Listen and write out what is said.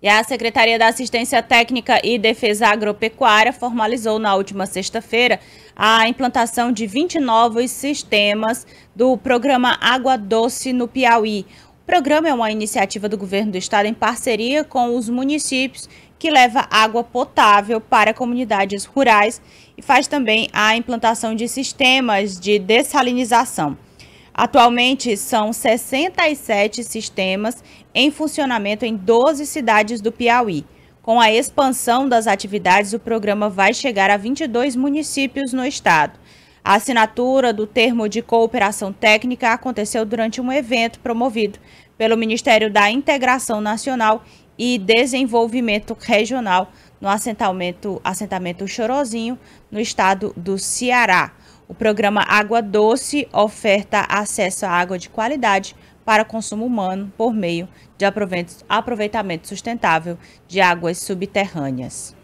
E a Secretaria da Assistência Técnica e Defesa Agropecuária formalizou na última sexta-feira a implantação de 20 novos sistemas do programa Água Doce no Piauí. O programa é uma iniciativa do governo do estado em parceria com os municípios que leva água potável para comunidades rurais e faz também a implantação de sistemas de dessalinização. Atualmente são 67 sistemas em funcionamento em 12 cidades do Piauí. Com a expansão das atividades, o programa vai chegar a 22 municípios no estado. A assinatura do termo de cooperação técnica aconteceu durante um evento promovido pelo Ministério da Integração Nacional e Desenvolvimento Regional no assentamento, assentamento Chorozinho, no estado do Ceará. O programa Água Doce oferta acesso à água de qualidade para consumo humano por meio de aproveitamento sustentável de águas subterrâneas.